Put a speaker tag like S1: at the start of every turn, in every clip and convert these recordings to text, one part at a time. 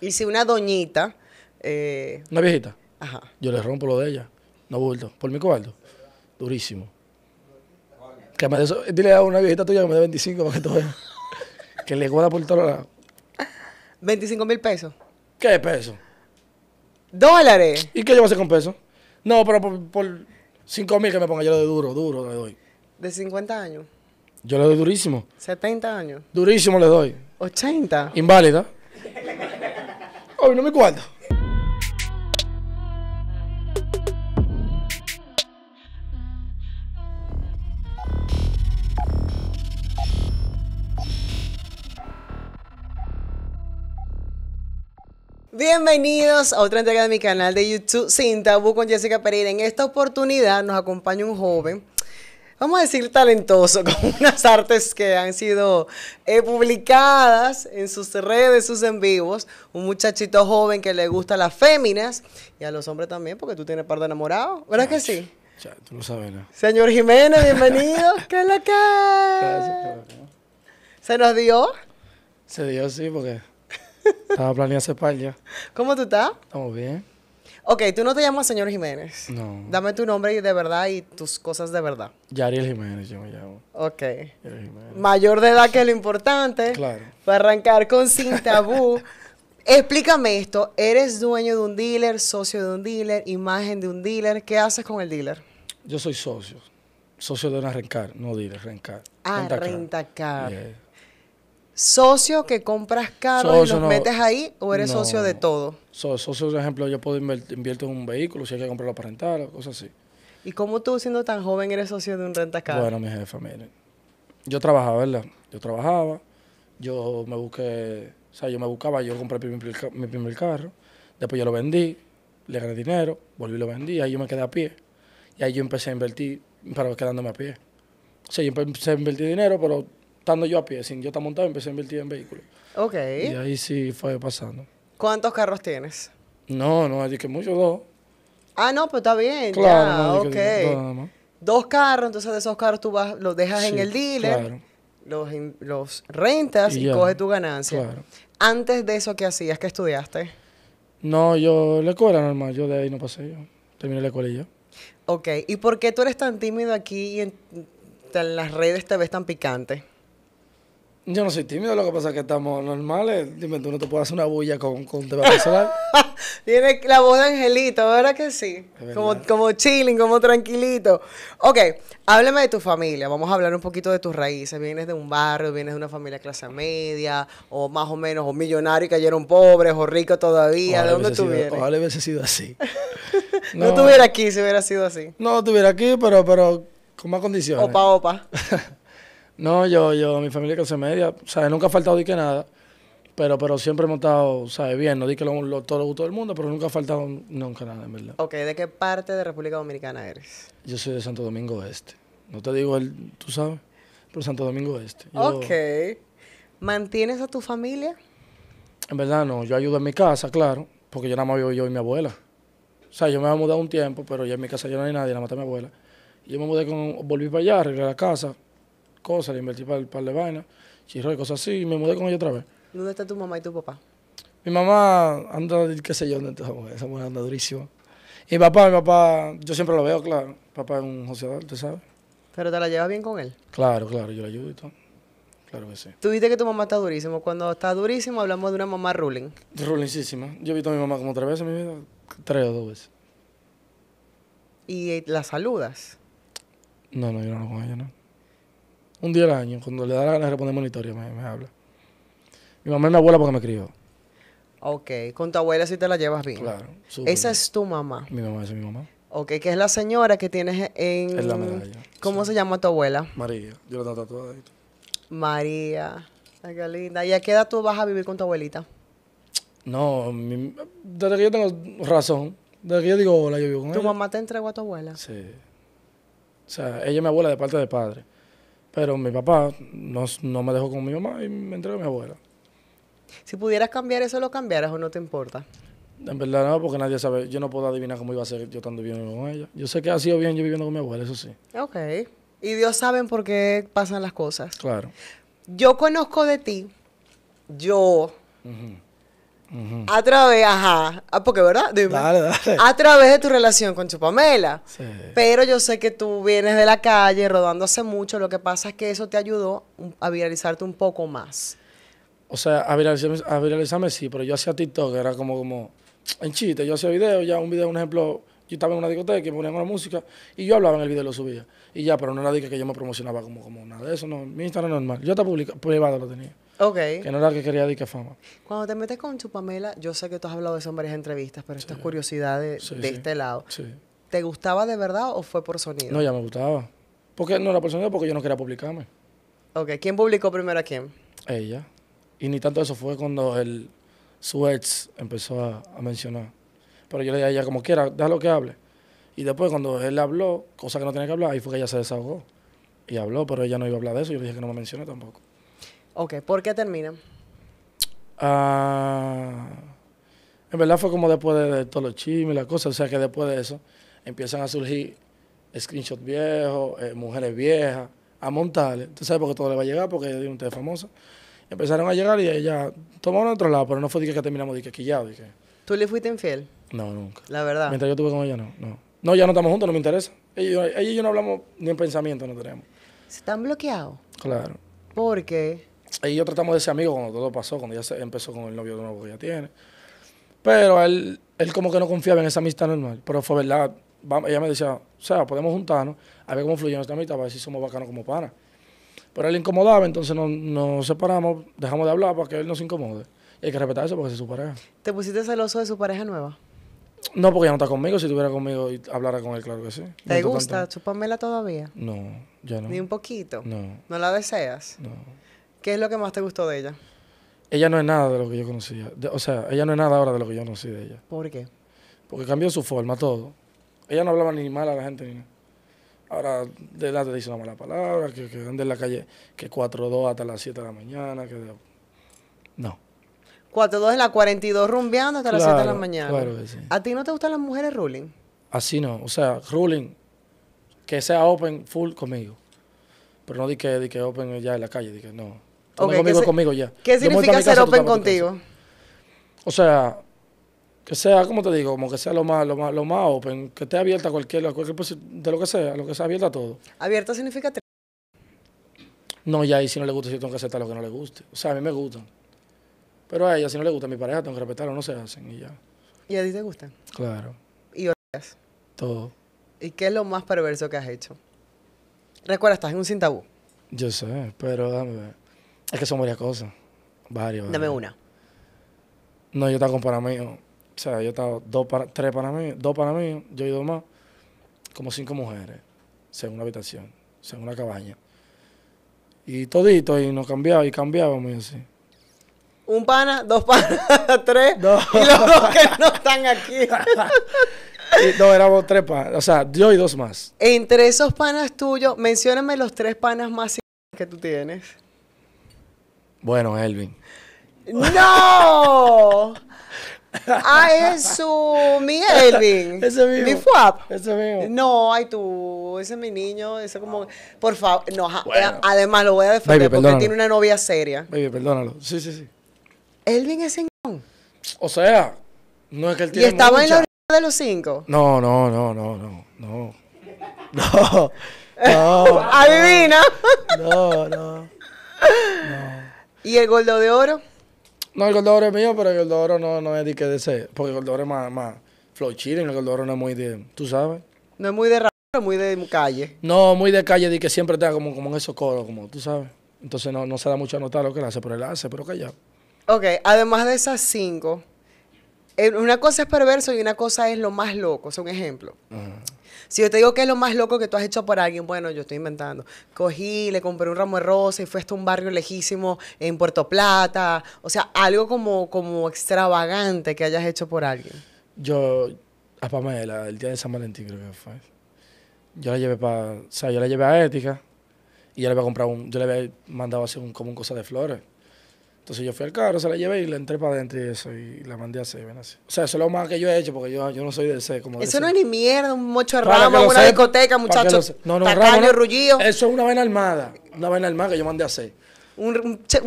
S1: Y si una doñita. Eh, una viejita. Ajá. Yo le rompo lo de ella. No bulto. Por mi cuarto. Durísimo. dile a una viejita tuya que me dé 25 que le guarda por todos lados. 25 mil pesos. ¿Qué peso? Dólares. ¿Y qué yo voy a hacer con peso? No, pero por, por 5 mil que me ponga yo le doy duro, duro le doy. ¿De 50 años? Yo le doy durísimo.
S2: ¿70 años?
S1: Durísimo le doy. ¿80? Inválida. Hoy no me cuarto.
S2: Bienvenidos a otra entrega de mi canal de YouTube Sin Tabú con Jessica Pereira. En esta oportunidad nos acompaña un joven vamos a decir talentoso, con unas artes que han sido eh, publicadas en sus redes, sus en vivos. Un muchachito joven que le gusta a las féminas y a los hombres también, porque tú tienes par de enamorados, ¿verdad que sí? Ya, tú lo sabes, ¿no? Señor Jiménez, bienvenido. ¿Qué es la que? ¿Se nos dio?
S1: Se dio, sí, porque estaba planeando hacer par ¿Cómo tú estás? Estamos bien.
S2: Ok, tú no te llamas señor Jiménez. No. Dame tu nombre de verdad y tus cosas de verdad.
S1: Yariel Jiménez, yo me llamo. Ok. Jiménez.
S2: Mayor de edad que lo importante. Claro. Para arrancar con sin tabú. Explícame esto. Eres dueño de un dealer, socio de un dealer, imagen de un dealer. ¿Qué haces
S1: con el dealer? Yo soy socio. Socio de un arrancar, no dealer, arrancar. Ah, renta
S2: socio que compras carros y los metes ahí o eres socio de
S1: todo? socio, por ejemplo, yo puedo invierto en un vehículo si hay que comprarlo para rentar, cosas así.
S2: ¿Y cómo tú, siendo tan joven, eres socio de un rentacar Bueno, mi jefa, miren.
S1: Yo trabajaba, ¿verdad? Yo trabajaba, yo me busqué, o sea, yo me buscaba, yo compré mi primer, carro, después yo lo vendí, le gané dinero, volví y lo vendí, ahí yo me quedé a pie. Y ahí yo empecé a invertir, pero quedándome a pie. O sea, yo empecé a invertir dinero, pero estando yo a pie, sin yo estar montado, empecé a invertir en vehículos. Ok. Y ahí sí fue pasando.
S2: ¿Cuántos carros tienes?
S1: No, no, es que muchos dos.
S2: Ah, no, pero pues está bien. Claro, ok. Dos carros, entonces de esos carros tú vas, los dejas en el dealer, los, rentas y, coges tu ganancia. Antes de eso, ¿qué hacías? ¿Qué estudiaste?
S1: No, yo la escuela normal, yo de ahí no pasé, yo terminé la escuela yo.
S2: Ok, ¿y por qué tú eres tan tímido aquí y en, en las redes te ves tan picante?
S1: Yo no soy tímido, lo que pasa es que estamos normales. Dime, tú no te puedes hacer una bulla con, con tema personal. Tiene la voz de Angelito, ¿verdad que sí? Como, como chilling,
S2: como tranquilito. Ok, hábleme de tu familia. Vamos a hablar un poquito de tus raíces. ¿Vienes de un barrio, vienes de una familia clase media, o más o menos, o millonario y cayeron pobres, o
S1: ricos todavía? ¿De dónde tú Ojalá hubiese sido así.
S2: no, estuviera aquí si hubiera sido así.
S1: No estuviera aquí, pero, pero con más condiciones. Opa, opa. No, yo, yo, mi familia clase media, sea, Nunca ha faltado de que nada, pero, pero siempre hemos estado, ¿sabes? Bien, no di que lo, todo lo del mundo, pero nunca ha faltado nunca nada, en verdad.
S2: Ok, ¿de qué parte de República Dominicana eres?
S1: Yo soy de Santo Domingo Este. No te digo el, tú sabes, pero Santo Domingo Este. ok.
S2: ¿Mantienes a tu familia?
S1: En verdad no, yo ayudo en mi casa, claro, porque yo nada más vivo yo y mi abuela. O sea, yo me he mudado un tiempo, pero ya en mi casa yo no hay nadie, nada más está mi abuela. Yo me mudé con, volví para allá, arreglé la casa, cosas, le invertí para el par de vainas, chirro y cosas así, y me mudé con ella otra vez.
S2: ¿Dónde está tu mamá y tu papá?
S1: Mi mamá anda, qué sé yo, esa mujer, anda durísima. Y mi papá, mi papá, yo siempre lo veo, claro. Papá es un joseador, tú sabes. ¿Pero
S2: te la llevas bien con él?
S1: Claro, claro, yo la ayudo y todo. Claro que sí.
S2: Tú viste que tu mamá está durísima. Cuando está durísima hablamos de una mamá ruling.
S1: Rulingsísima. Yo he visto a mi mamá como tres veces en mi vida. Tres o dos veces. ¿Y eh, la saludas? No, no, yo no con ella, no. Un día al año, cuando le da la gana de me, me habla. Mi mamá es mi abuela porque me crió.
S2: Ok, con tu abuela sí te la llevas bien. Claro. Esa es tu mamá.
S1: Mi mamá, esa es mi mamá.
S2: Ok, que es la señora que tienes en... Es la medalla. ¿Cómo se llama tu abuela? María. Yo la tengo tatuada ahí. María. Ay, qué linda. ¿Y a qué edad tú vas a vivir con tu abuelita?
S1: No, desde que yo tengo razón, desde que yo digo hola, yo vivo con ella. ¿Tu
S2: mamá te entregó a tu abuela?
S1: Sí. O sea, ella es mi abuela de parte de padre. Pero mi papá no, no me dejó con mi mamá y me entregó a mi abuela.
S2: Si pudieras cambiar eso, ¿lo cambiaras o
S1: no te importa? En verdad no, porque nadie sabe. Yo no puedo adivinar cómo iba a ser yo estando viviendo con ella. Yo sé que ha sido bien yo viviendo con mi abuela, eso sí.
S2: Ok. Y Dios sabe por qué pasan las cosas. Claro. Yo conozco de ti, yo, a través, ajá, ah, porque verdad, a través de tu relación con Chupamela. Pero yo sé que tú vienes de la calle rodando hace mucho, lo que pasa es que eso te ayudó
S1: a viralizarte un poco más. O sea, a viralizarme, sí, pero yo hacía TikTok, era como, como, en chiste, yo hacía videos, ya un video, un ejemplo, yo estaba en una discoteca y ponían una música y yo hablaba en el video y lo subía. Y ya, pero no era de que yo me promocionaba como, como nada de eso, no, mi Instagram normal, yo estaba publicado privado lo tenía. Que no era el que quería que fama.
S2: Cuando te metes con Chupamela, yo sé que tú has hablado de eso en varias entrevistas, pero estas esto es curiosidad de, este lado. ¿Te gustaba de verdad o fue por sonido? No, ya me gustaba. Porque no era por sonido, porque yo no quería publicarme. Ok. ¿Quién publicó primero a quién?
S1: Ella. Y ni tanto eso fue cuando el, su ex empezó a, mencionar. Pero yo le dije a ella, como quiera, déjalo que hable. Y después, cuando él habló, cosa que no tenía que hablar, ahí fue que ella se desahogó. Y habló, pero ella no iba a hablar de eso. Yo le dije que no me mencioné tampoco.
S2: Ok, ¿por qué terminan?
S1: Ah, en verdad fue como después de, todos los chismes y las cosas, o sea que después de eso empiezan a surgir screenshots viejos, eh, mujeres viejas, a montarles, Tú sabes porque todo le va a llegar, porque es un té famoso. Empezaron a llegar y ella tomó otro lado, pero no fue que terminamos de que ya, ¿Tú le fuiste infiel? No, nunca. La verdad. Mientras yo estuve con ella, no. No, no ya no estamos juntos, no me interesa. Ella, ella y yo no hablamos ni en pensamiento, no tenemos.
S2: ¿Están bloqueados?
S1: Claro. ¿Por qué? Y yo tratamos de ser amigos cuando todo pasó, cuando ya se empezó con el novio de nuevo que ya tiene. Pero él, él como que no confiaba en esa amistad normal. Pero fue verdad, ella me decía, o sea, podemos juntarnos, a ver cómo fluye nuestra amistad, para ver si somos bacanos como pana. Pero él incomodaba, entonces nos, separamos, dejamos de hablar para que él no se incomode. Y hay que respetar eso porque es su pareja. ¿Te
S2: pusiste celoso de su pareja nueva?
S1: No, porque ya no está conmigo. Si estuviera conmigo y hablara con él, claro que sí. ¿Te gusta? todavía? No, ya no. ¿Ni un poquito? No.
S2: ¿No la deseas? No. ¿Qué es lo que más te gustó de ella?
S1: Ella no es nada de lo que yo conocía. o sea, ella no es nada ahora de lo que yo conocí de ella. ¿Por qué? Porque cambió su forma, todo. Ella no hablaba ni mal a la gente Ahora de edad te dice una mala palabra, que, que ande en la calle que 4-2 hasta las 7 de la mañana, que... No. 4-2 es la 42
S2: rumbeando hasta las 7 de la mañana. Claro que sí. ¿A ti no te gustan las mujeres ruling?
S1: Así no. O sea, ruling, que sea open full conmigo. Pero no di que, di que open ya en la calle, di que no conmigo, conmigo ya. ¿Qué significa ser open contigo? O sea, que sea, como te digo, como que sea lo más, lo más, lo más open, que esté abierta a cualquier, a de lo que sea, lo que sea abierta a todo.
S2: Abierta significa
S1: No, ya ahí si no le gusta, yo tengo que aceptar lo que no le guste. O sea, a mí me gustan. Pero a ella, si no le gusta a mi pareja, tengo que respetarlo, no se hacen y ya. ¿Y a ti te gustan? Claro. ¿Y otras. Todo. ¿Y
S2: qué es lo más perverso que has hecho?
S1: Recuerda, estás en un sin tabú. Yo sé, pero dame ver. Es que son varias cosas. Varios. Dame una. No, yo estaba con mí, O sea, yo estaba dos para, tres para mí, dos para mí, yo y dos más. Como cinco mujeres. según una habitación. según una cabaña. Y todito, y nos cambiaba, y cambiábamos y así
S2: un pana, dos panas, tres. Y los dos que no están aquí.
S1: no, éramos tres panas. O sea, yo y dos más.
S2: Entre esos panas tuyos, mencióname los tres panas más que tú tienes.
S1: Bueno, Elvin.
S2: ¡No! Ah, es su, mi Elvin. Ese Mi FUAP. Ese mismo. No, ay tú, ese es mi niño, ese como, por favor, no, eh, además lo voy a defender porque tiene una novia seria.
S1: Baby, perdónalo. Sí, sí, sí.
S2: Elvin es en...
S1: O sea, no es que él tiene Y estaba en la orilla
S2: de los cinco.
S1: no, no, no, no, no. No. No. Adivina. no, no. no. ¿Y el gordo de oro? No, el gordo de oro es mío, pero el gordo de oro no, no es de que ese. Porque el gordo de oro es más, más flow el gordo de oro no es muy de. ¿Tú sabes? No es muy de
S2: rapero, muy de calle.
S1: No, muy de calle, de que siempre está como, como en esos coros, como tú sabes. Entonces no, se da mucho a notar lo que él hace, pero él hace, pero callado.
S2: Ok, además de esas cinco, eh, una cosa es perverso y una cosa es lo más loco, es un ejemplo. Si yo te digo que es lo más loco que tú has hecho por alguien, bueno, yo estoy inventando. Cogí, le compré un ramo de rosa y fue hasta un barrio lejísimo en Puerto Plata. O sea, algo como, como extravagante
S1: que hayas hecho por alguien. Yo, a Pamela, el día de San Valentín creo que fue. Yo la llevé para, o sea, yo la llevé a Ética y yo le había comprar un, yo le había mandado así hacer un, como un cosa de flores. Entonces yo fui al carro, se la llevé y la entré para adentro y eso, y la mandé a Seven O sea, eso es lo más que yo he hecho, porque yo, yo no soy de C. Como eso
S2: no es ni mierda, un mocho de rama, una discoteca, muchachos. No, no, tacaño, no,
S1: Eso es una vaina armada, una vaina armada que yo mandé a hacer. Un, es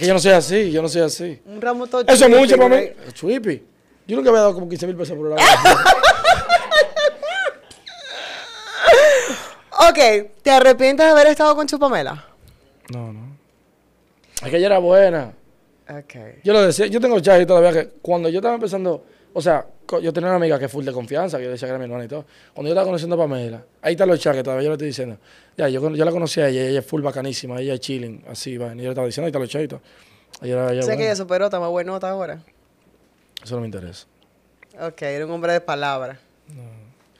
S1: que yo no soy así, yo no soy así. Un ramo todo Eso es mucho para mí. Chuipi. Yo nunca había dado como 15 mil pesos por hora.
S2: ok, ¿te arrepientes de haber estado con Chupamela? No, no.
S1: Es que ella era buena. Okay. Yo lo decía, yo tengo y todavía que cuando yo estaba empezando, o sea, yo tenía una amiga que es full de confianza, que yo decía que era mi hermana y todo. Cuando yo estaba conociendo a Pamela, ahí está los chats todavía yo le estoy diciendo. Ya, yo, la conocí a ella, ella es full bacanísima, ella es chilling, así, va. Y yo le estaba diciendo, ahí está los chats y todo. Ella, sé que ella
S2: superó, está más está ahora.
S1: Eso no me interesa. Ok, era un hombre de palabras. No.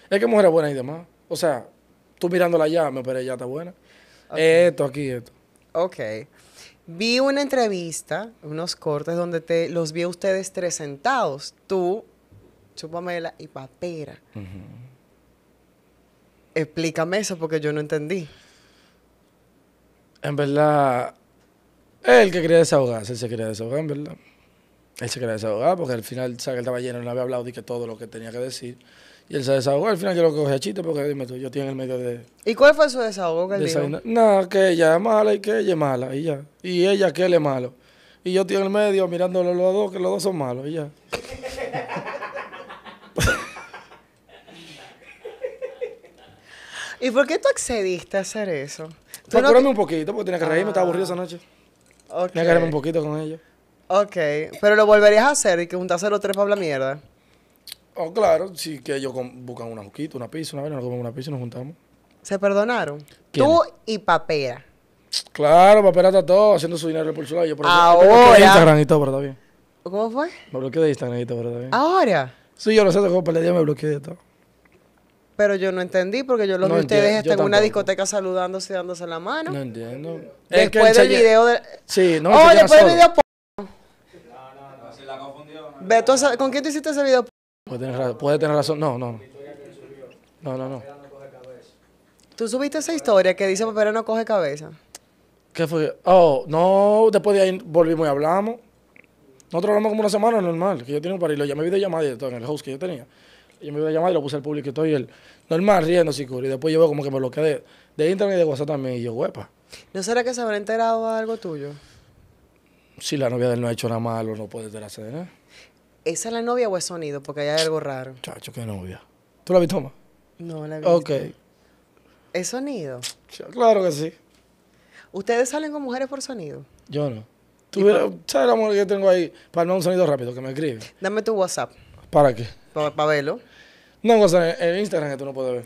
S1: Es que mujer buena y demás. O sea, tú mirándola ya, me operé, ya está buena. Esto, aquí, esto. Ok.
S2: Vi una entrevista, unos cortes donde te los vi a ustedes tres sentados, tú, Chupamela y Papera.
S1: Explícame eso porque yo no entendí. En verdad, él que quería desahogarse, él se quería desahogar, en verdad. Él se quería desahogar porque al final, ¿sabes? Él estaba lleno, no había hablado y que todo lo que tenía que decir. Y él se desahogó, al final yo lo cogí a chiste porque dime tú, yo estoy en el medio de...
S2: ¿Y cuál fue su desahogo que él dijo?
S1: No, que ella es mala y que ella es mala, y ya. Y ella que él es malo. Y yo estoy en el medio mirándolo los dos, que los dos son malos, y ya.
S2: ¿Y por qué tú accediste a hacer eso? Para acuérdame un poquito, porque tenía que reírme, estaba aburrido esa
S1: noche. Okay. Tenía que ah, un poquito con ella. Ok, pero lo volverías a hacer y que los tres para hablar mierda. Oh, claro, sí que ellos buscan una juquita, una pizza, una vez nos comemos una pizza y nos juntamos. ¿Se perdonaron? Tú y Papera. Claro, Papera está todo haciendo su dinero por su lado. Yo, pero Ahora. Instagram y todo, pero bien. ¿Cómo fue? Me bloqueé de Instagram y todo, pero está bien. ¿Ahora? Sí, yo lo sé, como para día me bloqueé de todo. Pero yo no entendí
S2: porque yo lo vi ustedes están en una discoteca saludándose y dándose la mano. No entiendo. Después del video de... Sí, no. Oh, después del video... No, no, no, se la confundió. ¿con quién tú hiciste ese video?
S1: Puede tener, razón. No, no. No, no, no.
S2: Tú subiste esa historia que dice Papera no coge cabeza.
S1: ¿Qué fue? Oh, no, después de ahí volvimos y hablamos. Nosotros hablamos como una semana normal, que yo tenía un parillo. Ya me vi de llamada y todo en el house que yo tenía. Yo me vi llamada y lo puse al público y todo. Y él, normal, riendo, sí, Y después yo como que me bloqueé de, de internet y de WhatsApp también. Y yo, huepa. ¿No será que se habrá enterado
S2: algo tuyo?
S1: Si la novia de él no ha hecho nada malo, no puede enterarse ¿eh? de nada.
S2: ¿esa es la novia o es sonido? Porque hay algo raro.
S1: Chacho, qué novia. ¿Tú la viste, más? No, la vi. Ok.
S2: ¿Es sonido? Claro que sí. ¿Ustedes salen con mujeres por sonido?
S1: Yo no. ¿Tú ¿Sabes la mujer que tengo ahí? Para no un sonido rápido, que me escribe. Dame tu WhatsApp. ¿Para qué? Para verlo. No, no, en Instagram que tú no puedes ver.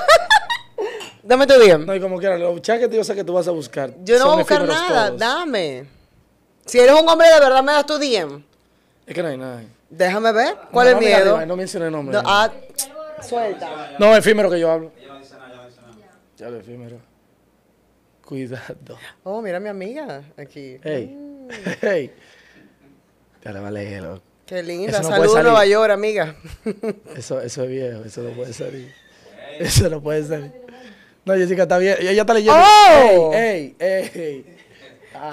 S1: Dame tu DM. No, y como quieras, lo yo sé que tú vas a buscar. Yo no voy a buscar nada,
S2: dame.
S1: Si eres un hombre de verdad, me das tu DM. Es que no hay nada. Déjame ver. ¿Cuál es el miedo? no mencioné nombre. Ah, suelta. No, efímero que yo hablo. Ya lo efímero. Cuidado.
S2: Oh, mira a mi amiga aquí. Hey. Mm.
S1: Hey. Te la vale, loco. Qué linda. Saludos a Nueva York, amiga. eso, eso es viejo, eso no puede salir. Eso no puede salir. No, Jessica está bien. Ella está leyendo. ¡Oh! ¡Ey,
S2: ey,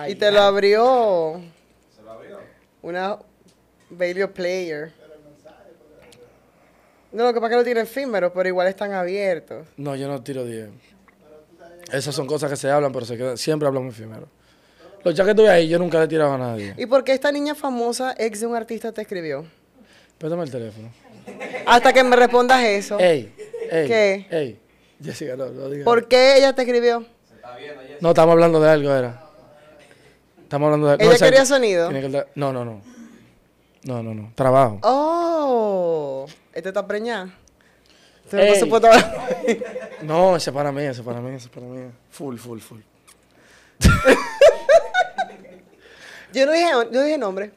S2: ey! y te lo abrió. ¿Se lo abrió? Una Bailey Player. No, lo que pasa es que no tienen efímeros, pero igual
S1: están abiertos. No, yo no tiro 10. Esas son cosas que se hablan, pero se queda siempre hablamos efímeros. Los ya que estuve ahí, yo nunca le he tirado a nadie.
S2: ¿Y por qué esta niña famosa, ex de un artista, te escribió?
S1: Pétame el teléfono.
S2: Hasta que me respondas eso. Ey,
S1: ¿Qué? Jessica, ¿Por
S2: qué ella te escribió?
S1: No, estamos hablando de algo, era. Estamos hablando de algo. ¿Ella quería sonido? no, no, no. No, no, no. Trabajo.
S2: Oh, este está preñado este No, se puede
S1: no, ese para mí, ese para mí, ese para mí. Full, full, full.
S2: yo no dije, yo dije nombre.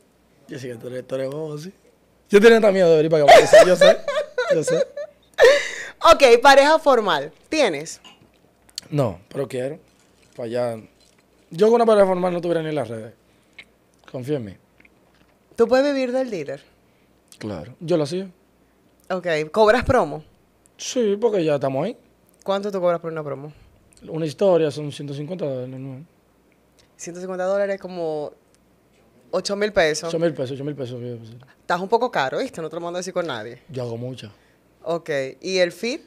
S1: Yo sí que tú eres, tú eres vos, sí. Yo tenía tanta miedo de venir para acá. Yo sé, yo sé. Ok,
S2: pareja formal. ¿Tienes?
S1: No, pero quiero. Para allá. Yo con una pareja formal no tuviera ni las redes. Confíenme. ¿Tú puedes vivir del dealer? Claro, yo lo hacía. Ok, ¿cobras promo? Sí, porque ya estamos ahí. ¿Cuánto tú cobras por una promo? Una historia son 150 dólares.
S2: 150 dólares
S1: como 8 mil pesos. 8 mil pesos, 8 mil pesos.
S2: Estás un poco caro, ¿viste? No te lo mando a decir con nadie.
S1: Yo hago mucha.
S2: Ok, ¿y el feed?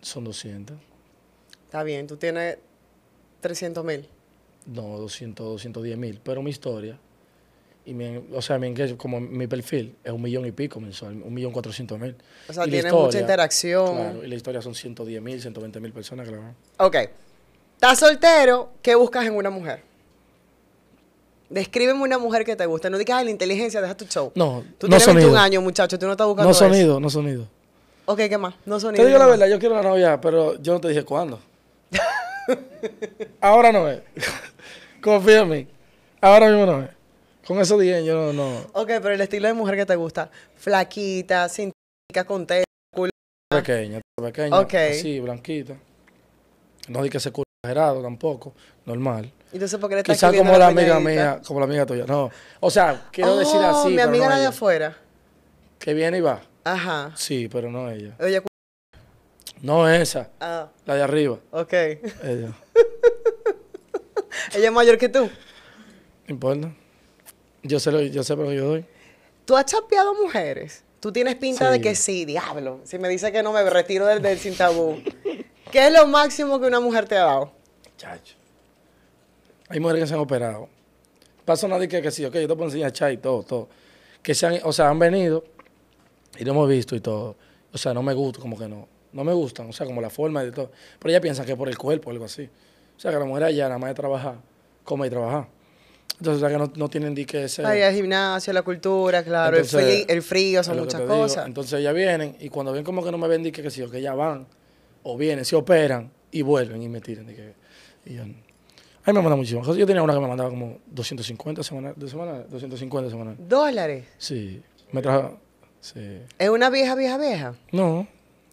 S1: Son 200.
S2: Está bien, tú tienes 300
S1: mil. No, 200, 210 mil, pero mi historia y o sea, mi como mi perfil es un millón y pico mensual, un millón cuatrocientos mil. O sea, tiene mucha interacción. y la historia son 110 mil, 120 mil personas que Ok.
S2: Estás soltero, ¿qué buscas en una mujer? Descríbeme una mujer que te guste. No digas, la inteligencia, deja tu show. No,
S1: Tú no tienes sonido. año,
S2: muchacho, tú no estás buscando No sonido, no sonido. Ok, ¿qué más? No sonido. Te digo la verdad, yo
S1: quiero una novia, pero yo no te dije cuándo. Ahora no es. Confía en mí. Ahora mismo no es. Con eso bien, yo no, no.
S2: Ok, pero el estilo de mujer que te gusta. Flaquita, cintica, con tela, culo.
S1: Pequeña, pequeña. Ok. sí, blanquita. No di que se exagerado tampoco, normal. Entonces, ¿por qué le estás Quizás como la, amiga mía, como la amiga tuya. No. O sea, quiero decir así. Oh, mi amiga la de afuera. Que viene y va. Ajá. Sí, pero no ella. Ella No esa. Ah. La de arriba. Ok. Ella.
S2: ella
S1: es mayor que tú. No importa. Yo sé, lo, yo sé yo doy.
S2: ¿Tú has chapeado mujeres? Tú tienes pinta de que sí, diablo. Si me dice que no, me retiro
S1: del, del sin tabú. ¿Qué es lo máximo que una mujer te ha dado? Chacho. Hay mujeres que se han operado. Paso nadie que, que sí, ok, yo te puedo enseñar y todo, todo. Que se han, o sea, han venido y lo hemos visto y todo. O sea, no me gusta, como que no. No me gustan, o sea, como la forma y todo. Pero ella piensa que por el cuerpo o algo así. O sea, que la mujer allá nada más de trabajar, come y trabajar. Entonces, ya que no, tienen dique que ese... Ahí el
S2: gimnasio, la cultura, claro, el, frío, son muchas cosas.
S1: Entonces, ya vienen y cuando ven como que no me ven, ni que, sí, o que ya van, o vienen, se operan y vuelven y me tiran. me mandan cosas. Yo tenía una que me mandaba como 250 semanas de semana, 250
S2: ¿Dólares?
S1: Sí, me trajo, sí.
S2: ¿Es una vieja, vieja, vieja? No.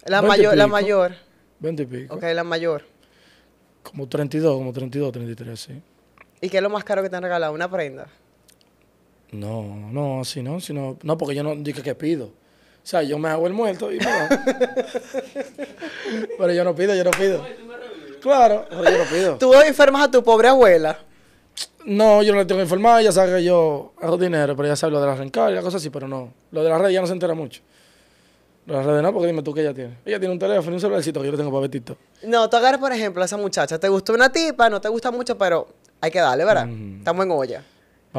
S2: La mayor, la mayor.
S1: 20 y pico. Ok, la mayor. Como 32, como 32, 33, sí.
S2: ¿Y qué es lo más caro que te han regalado? ¿Una prenda?
S1: No, no, si no, si no, porque yo no dije que pido. O sea, yo me hago el muerto y me Pero yo no pido, yo no pido. Claro, pero yo no pido. ¿Tú enfermas a tu pobre abuela? No, yo no le tengo que informar, ella sabe que yo hago dinero, pero ella sabe lo de las rencarias y las cosas así, pero no. Lo de las redes ya no se entera mucho. No redes no, porque dime tú qué ella tiene. Ella tiene un teléfono y un celularcito que yo le tengo para ver
S2: No, tú agarras, por ejemplo, a esa muchacha. Te gustó una tipa, no te gusta mucho, pero hay que darle, ¿verdad? Estamos en olla.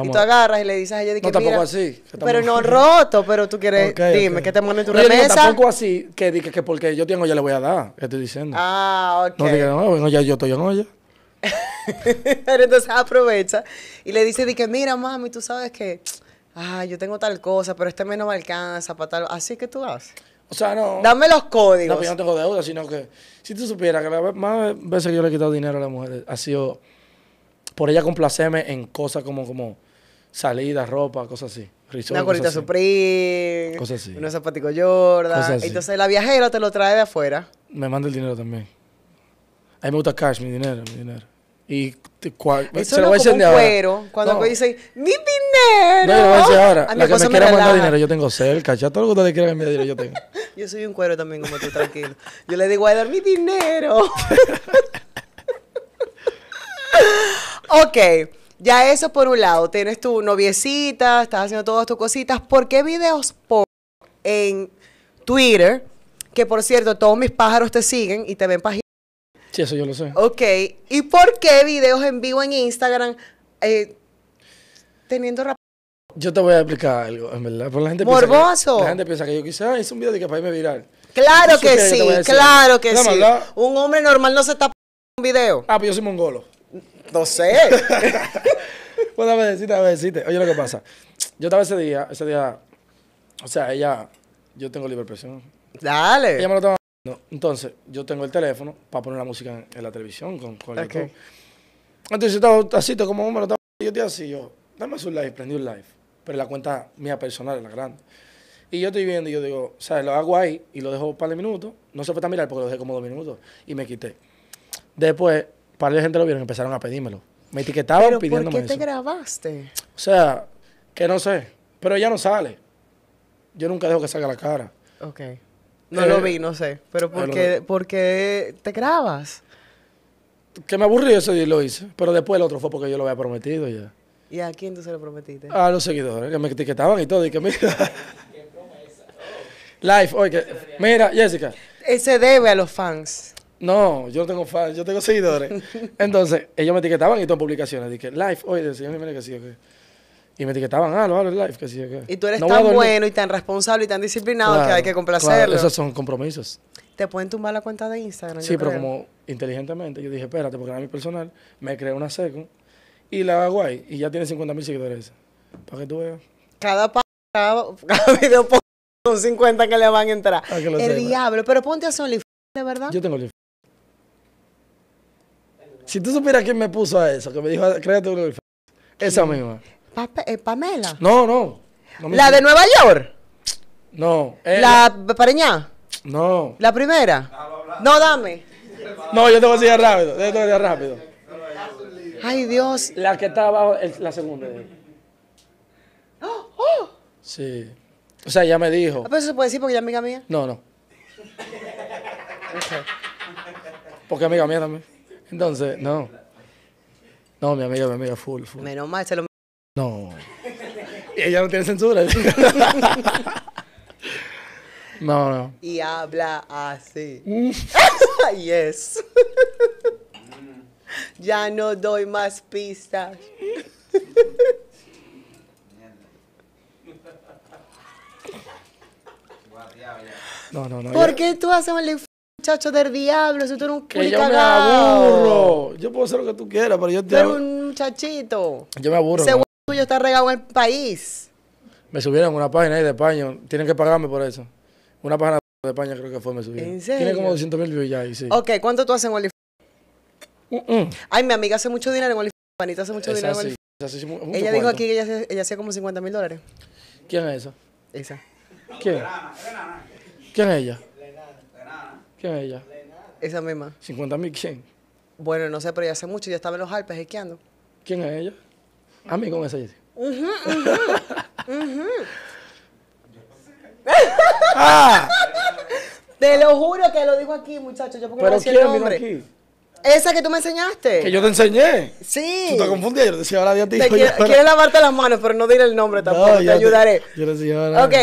S2: Y tú agarras y le dices a ella de que No, tampoco así. Pero no
S1: roto, pero tú quieres, dime, que te mueve en tu no, remesa. No, tampoco así, que, que, que porque yo tengo ya le voy a dar, ¿Qué estoy diciendo. Ah, ok. No digas, no, no, ya yo estoy en olla.
S2: pero entonces aprovecha y le dice di que mira, mami, tú sabes que, ah, yo tengo tal cosa, pero este menos no me alcanza para tal, así que tú haces. O no. Dame los códigos. No, pero yo no
S1: tengo deuda, sino que si tú supieras que las más veces que yo le he quitado dinero a la mujer ha sido por ella complacerme en cosas como, como salida, ropa, cosas así. una corita
S2: Supreme, cosas así. unos zapaticos Jordan. Entonces la viajera te lo trae de
S1: afuera. Me manda el dinero también. A mí me gusta cash, mi dinero, mi dinero. Y te, cual, se lo voy a decir ahora. Cuero, cuando me dicen,
S2: mi dinero. No, yo lo voy a decir ahora. A que me quiera mandar dinero,
S1: yo tengo cerca. Ya todo lo que ustedes quieran que me dinero, yo tengo.
S2: Yo soy un cuero también como tú, tranquilo. Yo le digo, a dar mi dinero. ok. Ya eso por un lado, tienes tu noviecita, estás haciendo todas tus cositas. ¿Por qué videos por en Twitter? Que por cierto, todos mis pájaros te siguen y te ven página. Sí, eso yo lo sé. Ok. ¿Y por qué videos en vivo en Instagram eh, teniendo rap
S1: yo te voy a explicar algo, en verdad. por la gente Morboso. Piensa la gente piensa que yo quizás es un video de que para irme viral. Claro que, sí, claro que sí. Un hombre normal no se está un video. Ah, pues yo soy mongolo. No sé. bueno, a decirte, a decíte Oye, lo que pasa. Yo estaba ese día, ese día, o sea, ella, yo tengo libre presión. Dale. Ella me lo estaba no, Entonces, yo tengo el teléfono para poner la música en, la televisión con, con okay. el Entonces, yo estaba así, como hombre lo estaba yo te así, yo, dame su like prendí un like pero la cuenta mía personal es la grande. Y yo estoy viendo y yo digo, sea, Lo hago ahí y lo dejo un par de minutos. No se fue tan mirar porque lo dejé como dos minutos y me quité. Después, un par de gente lo vieron y empezaron a pedírmelo. Me etiquetaban ¿Pero pidiéndome ¿Por qué te
S2: grabaste?
S1: O sea, que no sé. Pero ya no sale. Yo nunca dejo que salga la cara. Ok. No eh, lo vi,
S2: no sé. Pero ¿por, eh,
S1: qué, te grabas? Que me aburrió eso y lo hice. Pero después el otro fue porque yo lo había prometido ya.
S2: ¿Y a quién tú se lo prometiste? A los
S1: seguidores, que me etiquetaban y todo. Y que mira. Qué promesa. oye, que, mira, Jessica. Se debe a los fans. No, yo no tengo fans, yo tengo seguidores. Entonces, ellos me etiquetaban y todo en publicaciones. Dije, live, oye, mira que sí, qué. Y me etiquetaban, ah, lo hablo en live, que sí, qué. Y tú eres tan bueno
S2: y tan responsable y tan disciplinado que hay que complacerlo. esos son
S1: compromisos. Te pueden tumbar la cuenta de
S2: Instagram. Sí, pero como
S1: inteligentemente, yo dije, espérate, porque era mi personal, me creé una second y la hago guay. Y ya tiene 50 mil seguidores. Para que tú veas. Cada,
S2: cada, cada video
S1: son 50 que le van a entrar. Ah, El
S2: diablo. Pero ponte a OnlyFans, de verdad. Yo tengo
S1: OnlyFans. Si tú supieras quién me puso a eso, que me dijo, créate un OnlyFans. Esa misma. Eh,
S2: Pamela. No, no. la de Nueva York.
S1: No. Eh, la pareña? No. La primera.
S2: No, dame. No, yo te voy a decir rápido. Yo te voy a decir rápido. Ay, Dios. La que está abajo la segunda.
S1: ¡Oh! ¡Oh! Sí. O sea, ella me dijo. Ah, ¿Pero eso se puede decir
S2: porque ella es amiga mía?
S1: No, no. Porque amiga mía también. Entonces, no. No, mi amiga, mi amiga, full, full. Menos mal, se lo... No. Y ella no tiene censura.
S2: no, no. Y habla así. Mm. yes. Ya no doy más pistas.
S1: No, no, no. ¿Por
S2: qué tú haces un muchacho del diablo si tú eres un que yo me aburro.
S1: Yo puedo hacer lo que tú quieras, pero yo te. Yo
S2: un muchachito.
S1: Yo me aburro. Ese ¿no?
S2: tuyo está regado en el país.
S1: Me subieron una página ahí de España. Tienen que pagarme por eso. Una página de España creo que fue, me subieron. Tiene como 200 mil views ya ahí, sí. Ok,
S2: ¿cuánto tú haces en Ay, mi amiga hace mucho dinero en OnlyFans. hace mucho dinero ella dijo aquí que ella, hacía como 50 mil dólares. ¿Quién es esa? Esa.
S1: ¿Quién? es ella?
S2: ¿Quién es ella? Esa misma. ¿50 mil quién? Bueno, no sé, pero ya hace mucho, ya estaba en los Alpes esquiando.
S1: ¿Quién es ella? A mí con esa Jessie.
S2: Ah. Te lo juro que lo dijo aquí, muchachos. Yo porque ¿Pero no quién aquí? Esa que tú me enseñaste. Que yo
S1: te enseñé.
S2: Sí. Tú te confundías, yo te decía ahora a ti. quieres lavarte las manos, pero no diré el nombre tampoco, te ayudaré.
S1: yo le decía ahora. Ok.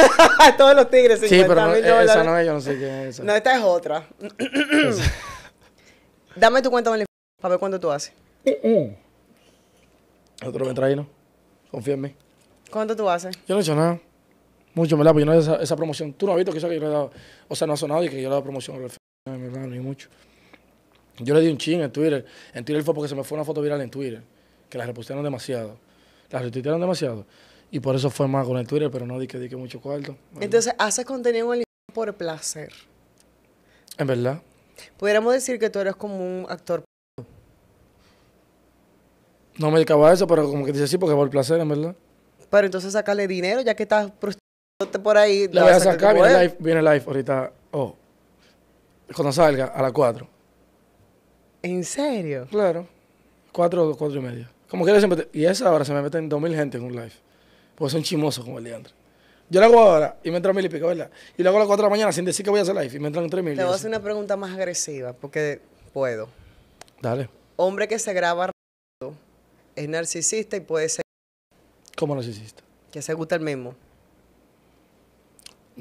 S2: Todos los tigres, Sí, pero esa no es, yo
S1: no sé quién es esa. No,
S2: esta es otra. Dame tu cuenta para ver cuánto tú haces.
S1: Eh, eh. Otro me traí, ¿no? Confía en mí. ¿Cuánto tú haces? Yo no he hecho nada mucho, ¿verdad? Porque yo no esa, esa promoción. Tú no has visto que yo le he dado, o sea, no ha sonado y que yo le he dado promoción al verdad, ni mucho. Yo le di un ching en Twitter. En Twitter fue porque se me fue una foto viral en Twitter, que la repostearon demasiado. La retuitearon demasiado. Y por eso fue más con el Twitter, pero no di que di que mucho cuarto.
S2: Entonces, haces contenido en el por placer. En verdad. Pudiéramos
S1: decir que tú eres como
S2: un actor.
S1: No me dedicaba a eso, pero como que dice sí, porque por placer, en verdad.
S2: Pero entonces sacarle dinero, ya que estás la, voy a sacar, viene live,
S1: viene live ahorita. Oh, cuando salga, a las 4. ¿En serio? Claro. 4 o 4 y media. Como quieres y esa hora se me meten 2.000 gente en un live. Porque son chimosos como el diantre. Yo lo hago ahora y me entran mil y pico, ¿verdad? Y lo hago a las 4 de la mañana sin decir que voy a hacer live y me entran 3.000. mil. Te voy a hacer
S2: una pregunta más agresiva porque puedo. Dale. Hombre que se graba es narcisista y puede ser.
S1: ¿Cómo narcisista? Que se gusta el mismo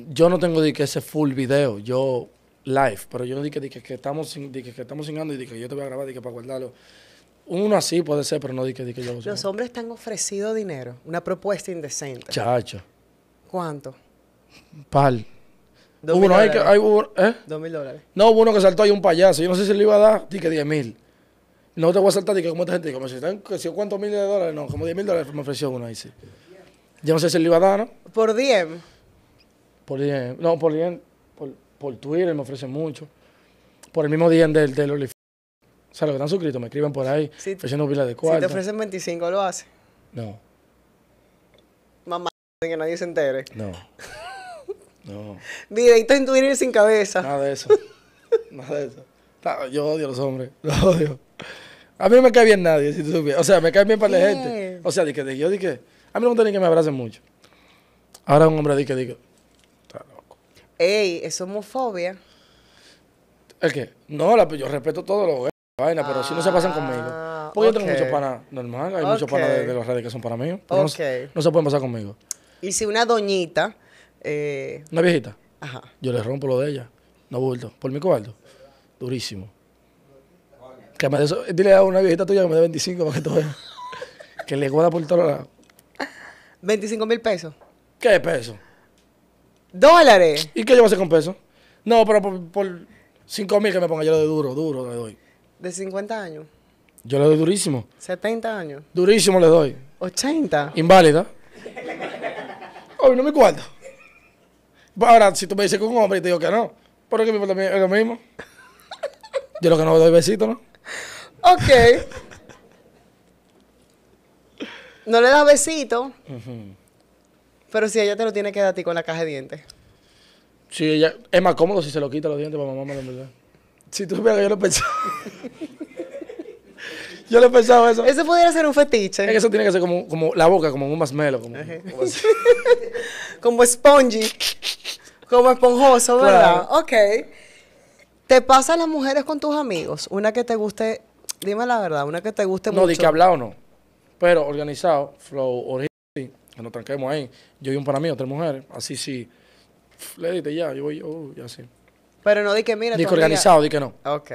S1: yo no tengo de que ese full video, yo live, pero yo no dije, que estamos sin que estamos y dije que yo te voy a grabar para guardarlo. Uno así puede ser, pero no dije, que yo. Los hombres están ofrecido
S2: dinero, una propuesta indecente. chacha ¿Cuánto?
S1: Pal. Dos uno, hay que, hay ¿eh? Dos mil dólares. No, hubo uno que saltó ahí un payaso. Yo no sé si le iba a dar, dije, diez mil. No te voy a saltar, dije, como esta gente, como si están, ¿cuántos miles de dólares? No, como diez mil dólares me ofreció uno ahí, sí. Yo no sé si le iba a dar, ¿no? Por diez. Por No, por bien por, por, Twitter me ofrecen mucho. Por el mismo día del, del Olif. O sea, los que están suscritos me escriben por ahí si, ofreciendo pilas de Si te ofrecen
S2: 25, ¿lo haces? No. Mamá, que nadie se entere.
S1: No. No. Directo en Twitter sin cabeza. Nada de eso. Nada de eso. Yo odio a los hombres. Los odio. A mí no me cae bien nadie, si tú supieras. O sea, me cae bien para la gente. O sea, di que, yo, di que... a mí no me gusta ni que me abracen mucho. Ahora un hombre di que, Ey, es homofobia. ¿El qué? No, yo respeto todo lo que vaina, pero si no se pasan conmigo. Ah, Porque yo tengo muchos panas normal, hay muchos panas de, las redes que son para mí. no, se pueden pasar conmigo.
S2: Y si una doñita. Eh...
S1: Una viejita. Ajá. Yo le rompo lo de ella. No bulto. Por mi cuarto. Durísimo. dile a una viejita tuya que me dé 25 que que le guarda por todos lados. 25 mil pesos. ¿Qué peso? ¿Dólares? ¿Y qué yo voy a hacer con pesos? No, pero por, por 5 mil que me ponga, yo le doy duro, duro le doy.
S2: ¿De 50 años?
S1: Yo le doy durísimo.
S2: ¿70 años?
S1: Durísimo le doy. ¿80? Inválida. Hoy no me cuarto. Ahora, si tú me dices que un hombre, te digo que no. Pero que me es lo mismo. Yo lo que no doy besito, ¿no? Ok. no le das
S2: besito. Pero si ella te lo tiene que dar a ti con la caja de dientes.
S1: Sí, ella. Es más cómodo si se lo quita los dientes para mamá, verdad. Si tú supieras que yo lo pensaba. yo lo pensaba eso. Eso pudiera ser un fetiche. Es que eso tiene que ser como, como la boca, como un masmelo. Como, como, como
S2: esponjoso, ¿verdad? Ok. ¿Te pasa las mujeres con tus amigos? Una que te guste, dime la verdad, una que te guste mucho. No, di que hablado no.
S1: Pero organizado, flow, original no tranquemos ahí. Yo y un para mí, otras mujeres. Así sí. Le dite ya, yo voy, oh, ya sí. Pero no di que mira. Di organizado, di que no. Ok.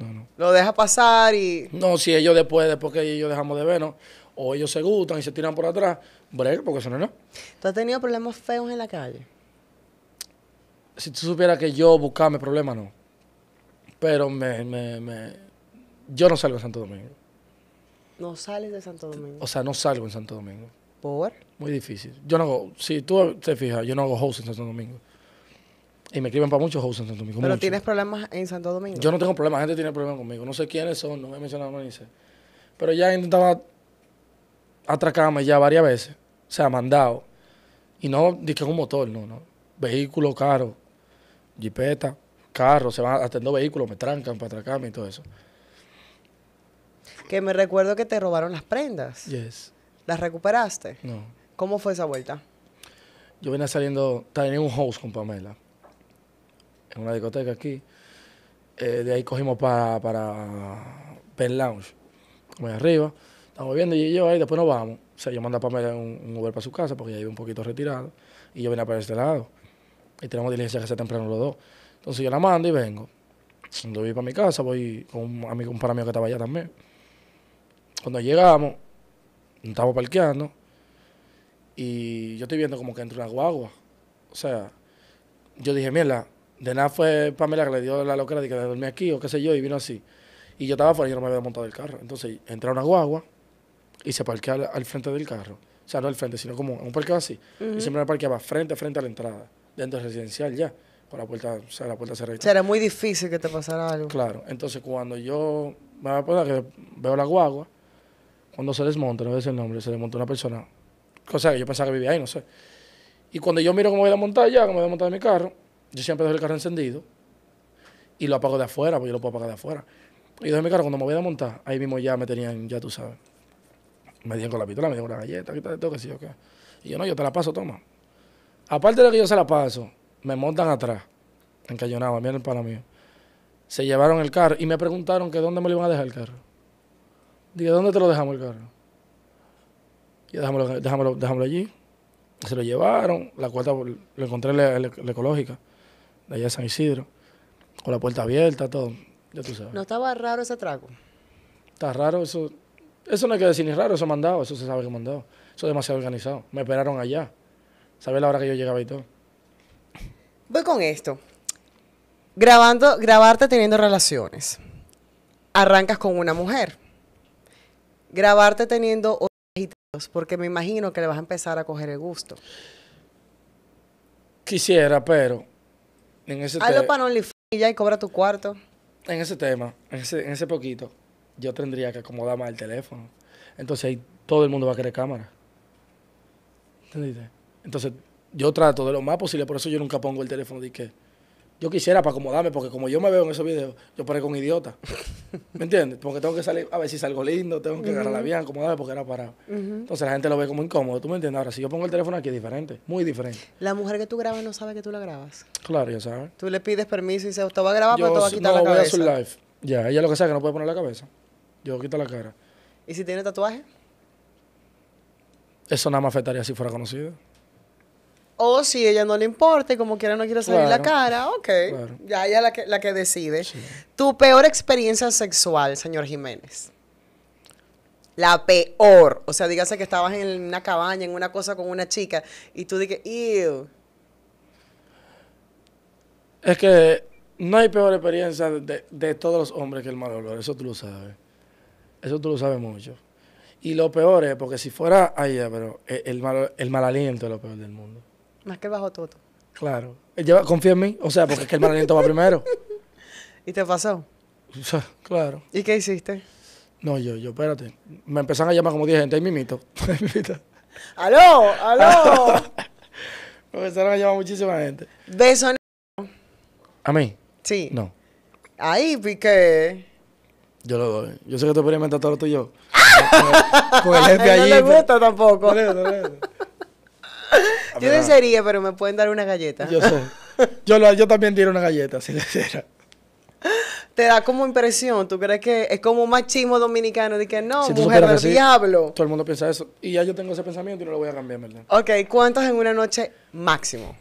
S1: No, no. Lo deja pasar y. No, si ellos después, después que ellos dejamos de vernos, o ellos se gustan y se tiran por atrás, brega, porque eso no es ¿Tú has tenido problemas feos en la calle? Si tú supieras que yo buscaba mi problema no. Pero me, me, me, Yo no salgo de Santo Domingo.
S2: ¿No sales de Santo Domingo? O sea,
S1: no salgo en Santo Domingo. Muy difícil. Yo no hago, si tú te fijas, yo no hago house en Santo Domingo. Y me escriben para muchos house en Santo Domingo. Pero tienes
S2: problemas en Santo Domingo. Yo no
S1: tengo problemas, gente tiene problemas conmigo. No sé quiénes son, no me he mencionado, ni sé. Pero ya intentaba atracarme ya varias veces. O sea, mandado. Y no dije un motor, no, no. Vehículo caro, jipeta, carro, se van atendiendo vehículos, me trancan para atracarme y todo eso. Que me recuerdo que te robaron las prendas. Yes. ¿La
S2: recuperaste?
S1: No. ¿Cómo fue esa vuelta? Yo venía saliendo, en un house con Pamela, en una discoteca aquí. Eh, de ahí cogimos para, para Pen Lounge, como arriba. Estamos viendo y yo ahí, después nos vamos. O sea, yo mando a Pamela un, un Uber para su casa porque ya iba un poquito retirado. Y yo vine para este lado. Y tenemos diligencia que hacer temprano los dos. Entonces yo la mando y vengo. Cuando voy para mi casa, voy con un amigo, un para que estaba allá también. Cuando llegamos, no parqueando. Y yo estoy viendo como que entra una guagua. O sea, yo dije, mira, de nada fue Pamela que le dio la locura de que dormí aquí o qué sé yo, y vino así. Y yo estaba fuera y yo no me había montado el carro. Entonces entra una guagua y se parquea al, frente del carro. O sea, no al frente, sino como un parqueo así. Y siempre me parqueaba frente a frente a la entrada, dentro del residencial ya, por la puerta, o sea, la puerta cerrada. O sea, era muy difícil que te pasara algo. Claro. Entonces cuando yo me voy a poner que veo la guagua, cuando se desmonta, no voy a decir el nombre, se desmontó una persona, o sea, yo pensaba que vivía ahí, no sé. Y cuando yo miro cómo voy a montar ya, cómo voy a montar mi carro, yo siempre dejo el carro encendido y lo apago de afuera, porque yo lo puedo apagar de afuera. Y dejo mi carro, cuando me voy a montar, ahí mismo ya me tenían, ya tú sabes, me dieron con la pistola, me dieron una galleta, qué tal, ¿qué sí, Y yo, no, yo te la paso, toma. Aparte de que yo se la paso, me montan atrás, encallonado, miren para mí. Se llevaron el carro y me preguntaron que dónde me lo iban a dejar el carro. Dije, ¿dónde te lo dejamos el carro? Y dejámoslo allí. Se lo llevaron. La cuarta lo encontré en la, ecológica, de allá de San Isidro. Con la puerta abierta, todo. Ya tú sabes.
S2: ¿No estaba raro ese
S1: atraco? Está raro, eso. Eso no hay que decir ni raro, eso mandado, eso se sabe que mandado. Eso es demasiado organizado. Me esperaron allá. Sabes la hora que yo llegaba y todo. Voy
S2: con esto. Grabando, grabarte teniendo relaciones. Arrancas con una mujer grabarte teniendo otros porque me
S1: imagino que le vas a empezar a coger el gusto. Quisiera, pero en ese Hazlo para
S2: no y y cobra tu cuarto.
S1: En ese tema, en ese, poquito, yo tendría que acomodar más el teléfono. Entonces ahí todo el mundo va a querer cámara. ¿Entendiste? Entonces yo trato de lo más posible, por eso yo nunca pongo el teléfono de que yo quisiera para acomodarme, porque como yo me veo en esos videos, yo parezco un idiota. ¿Me entiendes? Porque tengo que salir, a ver si salgo lindo, tengo que la bien, acomodarme porque era parado. Entonces la gente lo ve como incómodo, ¿tú me entiendes? Ahora, si yo pongo el teléfono aquí es diferente, muy diferente.
S2: La mujer que tú grabas no sabe que tú la grabas.
S1: Claro, ya sabe.
S2: Tú le pides permiso y dices, te va a grabar, pero te va a quitar no, la cabeza. No, voy a
S1: su live. Ya, ella lo que sabe que no puede poner la cabeza. Yo quito la cara.
S2: ¿Y si tiene tatuaje?
S1: Eso nada más afectaría si fuera conocido.
S2: O si ella no le importa y como quiera no quiere salir la cara, ok. Ya ella la que, la que decide. Tu peor experiencia sexual, señor Jiménez. La peor. O sea, dígase que estabas en una cabaña, en una cosa con una chica y tú dije, ew.
S1: Es que no hay peor experiencia de, todos los hombres que el mal olor. Eso tú lo sabes. Eso tú lo sabes mucho. Y lo peor es, porque si fuera allá, pero el mal, el mal aliento es lo peor del mundo. Más que bajo todo. Claro. Lleva, confía en mí. O sea, porque es que el mal va primero. ¿Y te pasó? O sea, claro. ¿Y qué hiciste? No, yo, yo, espérate. Me empezaron a llamar como 10 gente. Ahí mimito. ¡Aló! ¡Aló! me empezaron a llamar muchísima gente. Beso. ¿A mí?
S2: Sí. No. Ahí piqué.
S1: Yo lo doy. Yo sé que tú experimentas todo lo tuyo. con el jefe allí. No le gusta tampoco. Yo desearía,
S2: pero me pueden dar una galleta. Yo
S1: Yo, también diera una galleta, si
S2: Te da como impresión, ¿tú crees que es como un machismo dominicano de que no, mujer del diablo?
S1: Todo el mundo piensa eso.
S2: Y ya yo tengo ese
S1: pensamiento y no lo voy a cambiar, ¿verdad? Ok, ¿cuántas en una noche máximo?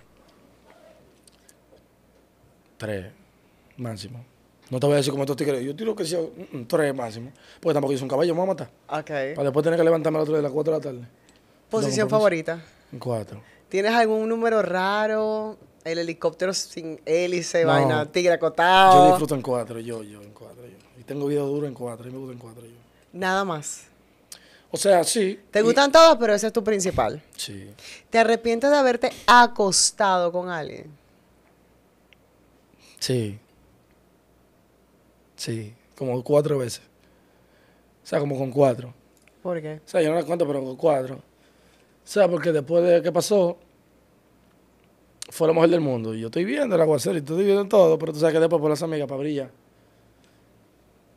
S1: Tres, máximo. No te voy a decir como estos tigres. Yo tiro que sea mm, tres máximo. Porque tampoco hice un caballo, me voy a matar. Ok. Para después tener que levantarme a las 4 de la tarde.
S2: ¿Posición favorita? Cuatro. ¿Tienes algún número raro? El helicóptero sin hélice, vaina, tigre acotado. Yo disfruto
S1: en cuatro, yo, yo, en cuatro, yo. Y tengo vida duro en cuatro, y me gusta en cuatro, yo.
S2: Nada más. O
S1: sea, sí. Te gustan
S2: todos, pero ese es tu principal. Sí. ¿Te arrepientes de haberte acostado con alguien?
S1: Sí. Sí, como cuatro veces. O sea, como con cuatro. ¿Por qué? O sea, yo no las cuento, pero con cuatro. O sea, porque después de que pasó, fue la mujer del mundo. Y yo estoy viendo el aguacero y estoy viendo todo, pero tú sabes que después por las amigas para brillar.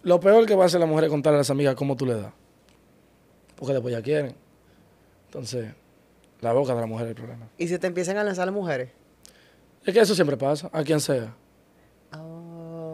S1: Lo peor que va a hacer la mujer es contarle a las amigas cómo tú le das. Porque después ya quieren. Entonces, la boca de la mujer es el problema. ¿Y si te empiezan a lanzar las mujeres? Es que eso siempre pasa, a quien sea.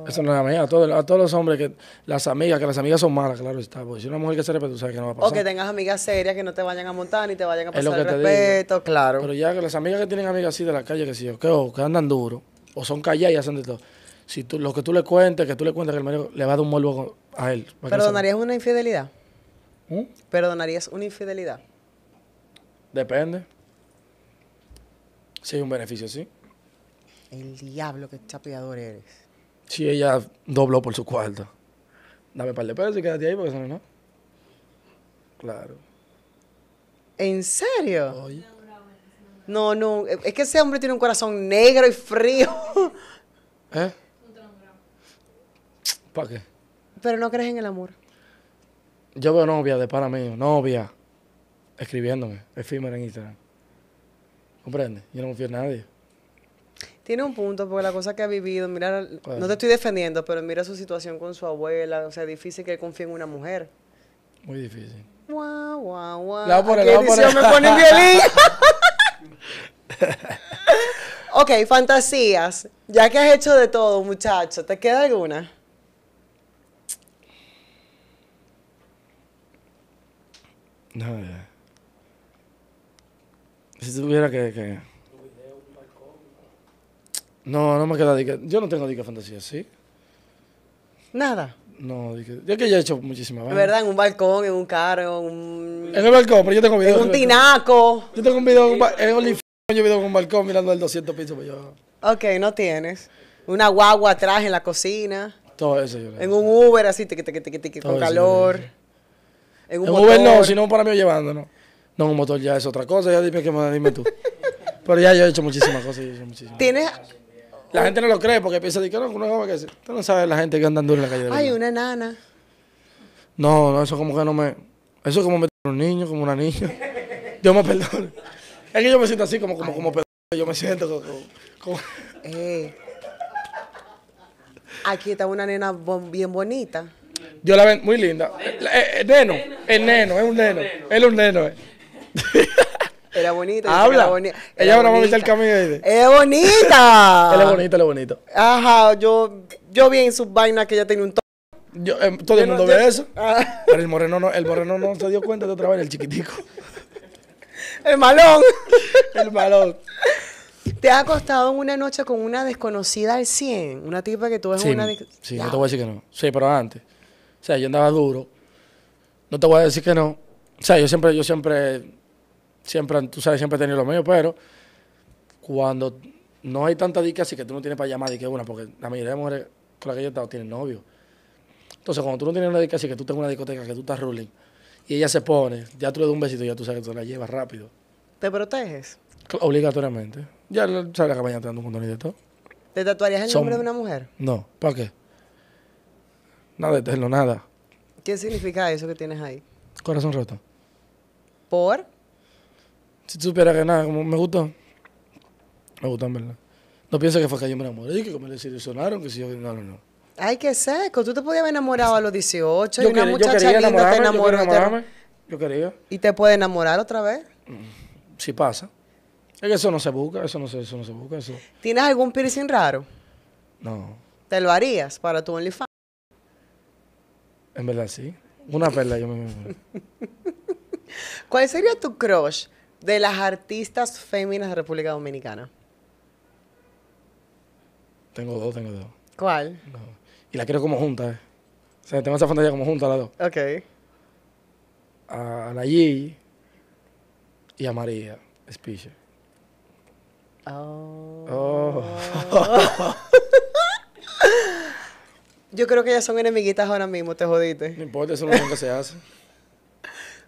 S1: Eso no es a mí, a todos, los hombres, que las amigas, que las amigas son malas, claro está. Porque si una mujer que se respeta, tú sabes que no va a pasar. O que
S2: tengas amigas serias que no te vayan a montar ni te vayan a pasar es respeto, claro. Pero
S1: ya que las amigas que tienen amigas así de la calle, que sí, que, o que andan duro, o son calladas y hacen de todo. Si tú, lo que tú le cuentes, que tú le cuentes que el marido le va a dar un morbo a él. ¿Perdonarías
S2: una infidelidad? ¿Mm? ¿Perdonarías una infidelidad?
S1: Depende. Si hay un beneficio, sí.
S2: El diablo, que chapeador eres.
S1: Si ella dobló por su cuarto. Dame un par de pesos y quédate ahí porque no. no. Claro.
S2: ¿En serio? No, no. Es que ese hombre tiene un corazón negro y frío.
S1: ¿Eh? ¿Para qué?
S2: Pero no crees en el amor.
S1: Yo veo novia de para mí, novia, escribiéndome, efímera en Instagram. ¿Comprende? Yo no confío en nadie.
S2: Tiene un punto, porque la cosa que ha vivido, mira, no te estoy defendiendo, pero mira su situación con su abuela, o sea, es difícil que él confíe en una mujer. Muy difícil. Guau, guau, guau. por el, me pone ok, fantasías. Ya que has hecho de todo, muchacho, ¿te queda alguna?
S1: No, Si tuviera que, no, no me queda dica. Yo no tengo dica fantasía, ¿sí? Nada. No, yo que ya he hecho muchísimas veces. ¿Verdad?
S2: En un balcón, en un carro, en un...
S1: En el balcón, pero yo tengo video. En un tinaco. Yo tengo un video, en, en OnlyFans, yo vivido con un balcón mirando el 200 pisos, pues yo...
S2: Ok, no tienes. Una guagua atrás en la cocina. Todo eso yo En un Uber así, tiqui, tiqui, tiqui, tiqui con calor. En un Uber no,
S1: sino para mí llevándonos. ¿no? un motor ya es otra cosa, ya dime qué me dime tú. pero ya yo he hecho muchísimas cosas. He hecho muchísimas ¿Tienes... La gente no lo cree porque piensa que no, no, que tú no sabe la gente que anda duro en la calle. hay
S2: Ay, una nana.
S1: No, no, eso como que no me. Eso como meter un niño, como una niña. Dios me perdone. Es que yo me siento así como, como, como Yo me siento como. Eh.
S2: Aquí está una nena bien bonita.
S1: Yo la ven muy linda. El eh, eh, neno, el neno, es un neno. Él es un neno. Eh.
S2: Era bonita. Habla. Era ella ahora va a el camino. ¡Es bonita! es bonita, él es bonito. Ajá, yo, yo vi en sus vainas que ella tenía un toque. Eh, todo el mundo ve eso.
S1: Ah. Pero el moreno, no, el moreno no se dio cuenta de otra vez, el chiquitico.
S2: el malón. el malón. ¿Te ha acostado en una noche con una desconocida al 100? Una tipa que tú ves una...
S1: Sí, no te voy a decir que no. Sí, pero antes. O sea, yo andaba duro. No te voy a decir que no. O sea, yo siempre, yo siempre siempre, tú sabes, siempre he tenido lo mío, pero cuando no hay tanta dica, así que tú no tienes para llamar y que una, porque la mayoría de mujeres con las que yo he estado tienen novio. Entonces, cuando tú no tienes una dica, así que tú tengas una discoteca, que tú estás ruling, y ella se pone, ya tú le das un besito, y ya tú sabes que tú la llevas rápido.
S2: ¿Te proteges?
S1: Obligatoriamente. Ya sabes que mañana te dando un condón y de todo.
S2: ¿Te tatuarías el nombre de una mujer?
S1: No, ¿para qué? Nada de tenerlo, nada.
S2: ¿Qué significa eso que tienes ahí? Corazón roto. ¿Por?
S1: Si supieras que nada, como me gustó. Me gustó, en verdad. No piensa que fue que yo me enamoré, que me desilusionaron, que si yo. No, no, no.
S2: Ay, qué seco. Tú te podías haber enamorado a los 18 y una muchacha linda te enamoró. Yo quería,
S1: yo quería. ¿Y te puede enamorar otra vez? Mm, si pasa. Es que eso no se busca, eso no se, eso no se busca. Eso.
S2: ¿Tienes algún piercing raro? No. ¿Te lo harías para tu OnlyFans?
S1: En verdad, sí. Una perla yo me...
S2: ¿Cuál sería tu crush de las artistas féminas de República Dominicana?
S1: Tengo dos, tengo dos. ¿Cuál? Y la quiero como junta, eh. O sea, tengo esa fantasía como junta las dos. Ok. A Nayi y a María Spiche. Oh.
S2: oh. Yo creo que ellas son enemiguitas ahora mismo, te jodiste.
S1: No importa, eso es lo que se hace.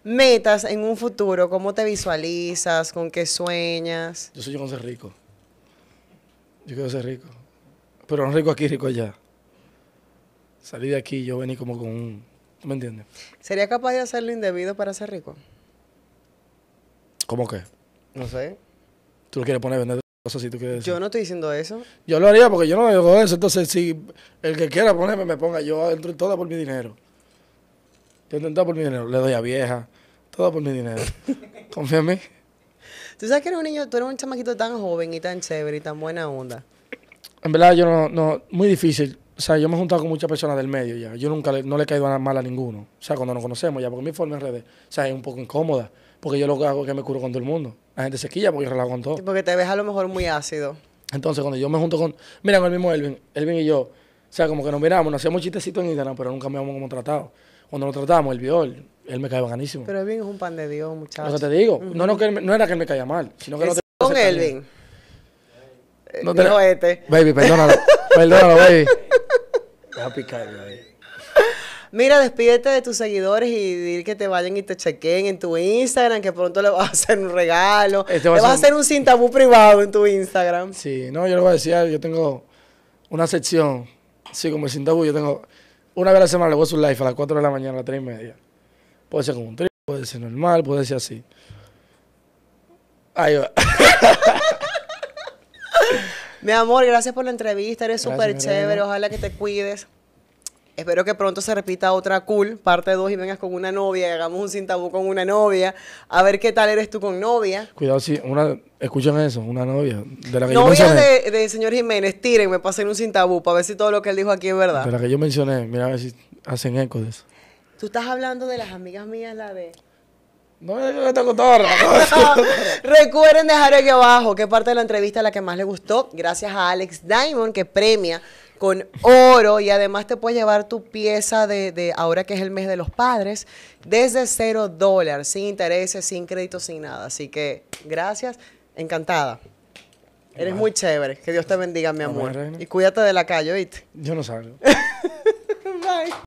S2: metas en un futuro, ¿cómo te visualizas? ¿Con qué sueñas?
S1: Yo yo con ser rico. Yo quiero ser rico. Pero no rico aquí, rico allá. Salí de aquí, yo vení como con un... me entiendes?
S2: ¿Sería capaz de hacer lo indebido para ser rico?
S1: ¿Cómo qué? No sé. ¿Tú lo quieres poner vender cosas si tú quieres Yo
S2: no estoy diciendo eso.
S1: Yo lo haría porque yo no me digo eso. Entonces, si el que quiera ponerme me ponga, yo entro en toda por mi dinero. Yo todo por mi dinero. Le doy a vieja. Todo por mi dinero. Confía en mí.
S2: Tú sabes que eres un niño, tú eres un chamaquito tan joven y tan chévere y tan buena onda.
S1: En verdad, yo no, no, muy difícil. O sea, yo me he juntado con muchas personas del medio ya. Yo nunca no le he caído nada mal a ninguno. O sea, cuando nos conocemos ya, porque mi forma en redes, o sea, es un poco incómoda. Porque yo lo que hago es que me curo con todo el mundo. La gente se quilla porque yo relajo con todo. porque te ves a lo mejor muy ácido. Entonces, cuando yo me junto con. Mira, con el mismo Elvin, Elvin y yo, o sea, como que nos miramos, nos hacíamos chistecitos en Instagram, pero nunca me habíamos como tratado cuando lo tratamos, el vio, él me caía bacanísimo.
S2: Pero Elvin es un pan de Dios, muchachos. Lo que te digo, no,
S1: era que él me caía mal, sino que no te Con Elvin.
S2: No, eh, te... este. Baby, perdónalo.
S1: perdónalo, baby. Deja picarlo, baby. Mira,
S2: despídete de tus seguidores y dir que te vayan y te chequen en tu Instagram, que pronto le vas a hacer un regalo. Este le vas a hacer
S1: un sin privado en tu Instagram. Sí, no, yo le voy a decir, yo tengo una sección, sí, como el sin yo tengo una vez a la semana le voy a su live a las 4 de la mañana, a las 3 y media. Puede ser como un trío, puede ser normal, puede ser así. Ahí
S2: Mi amor, gracias por la entrevista, eres súper chévere, ojalá que te cuides. Espero que pronto se repita otra cool, parte 2 y vengas con una novia, y hagamos un sin tabú con una novia, a ver qué tal eres tú con novia.
S1: Cuidado, si una, escuchen eso, una novia. De la novia
S2: de, señor Jiménez, tírenme para hacer un sin tabú, para ver si todo lo que él dijo aquí es verdad. De la
S1: que yo mencioné, mira a ver si hacen eco de eso.
S2: Tú estás hablando de las amigas mías, la de... No me cosas Recuerden dejar aquí abajo qué parte de la entrevista es la que más les gustó. Gracias a Alex Diamond que premia con oro y además te puedes llevar tu pieza de, de ahora que es el mes de los padres desde cero dólares, sin intereses, sin créditos, sin nada. Así que gracias, encantada. Eres muy chévere. Que Dios te bendiga, mi amor. Y cuídate de la calle, ¿oíste? Yo no salgo. Bye.